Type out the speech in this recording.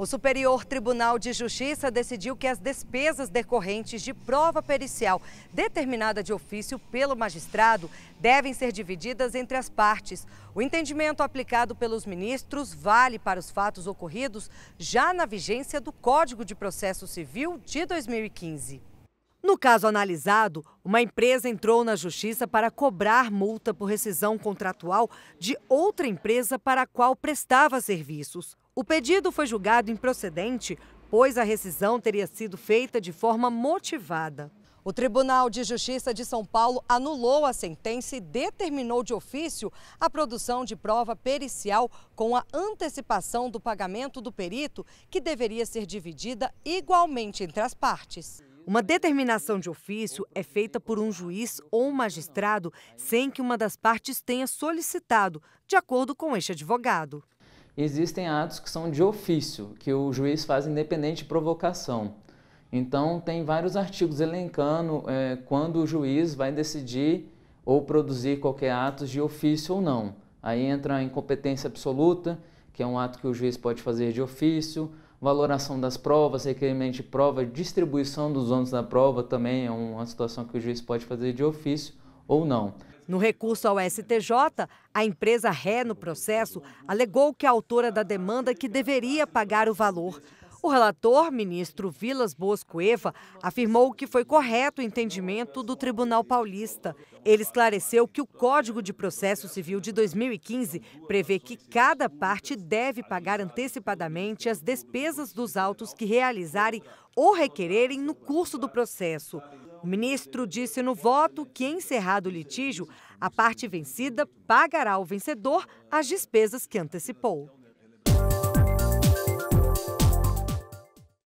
O Superior Tribunal de Justiça decidiu que as despesas decorrentes de prova pericial determinada de ofício pelo magistrado devem ser divididas entre as partes. O entendimento aplicado pelos ministros vale para os fatos ocorridos já na vigência do Código de Processo Civil de 2015. No caso analisado, uma empresa entrou na justiça para cobrar multa por rescisão contratual de outra empresa para a qual prestava serviços. O pedido foi julgado improcedente, pois a rescisão teria sido feita de forma motivada. O Tribunal de Justiça de São Paulo anulou a sentença e determinou de ofício a produção de prova pericial com a antecipação do pagamento do perito, que deveria ser dividida igualmente entre as partes. Uma determinação de ofício é feita por um juiz ou um magistrado sem que uma das partes tenha solicitado, de acordo com este advogado existem atos que são de ofício, que o juiz faz independente de provocação. Então, tem vários artigos elencando é, quando o juiz vai decidir ou produzir qualquer ato de ofício ou não. Aí entra a incompetência absoluta, que é um ato que o juiz pode fazer de ofício, valoração das provas, requerimento de prova, distribuição dos ônus da prova também é uma situação que o juiz pode fazer de ofício ou não. No recurso ao STJ, a empresa ré no processo alegou que a autora da demanda que deveria pagar o valor. O relator, ministro Vilas Boas Cueva, afirmou que foi correto o entendimento do Tribunal Paulista. Ele esclareceu que o Código de Processo Civil de 2015 prevê que cada parte deve pagar antecipadamente as despesas dos autos que realizarem ou requererem no curso do processo. O ministro disse no voto que, encerrado o litígio, a parte vencida pagará ao vencedor as despesas que antecipou.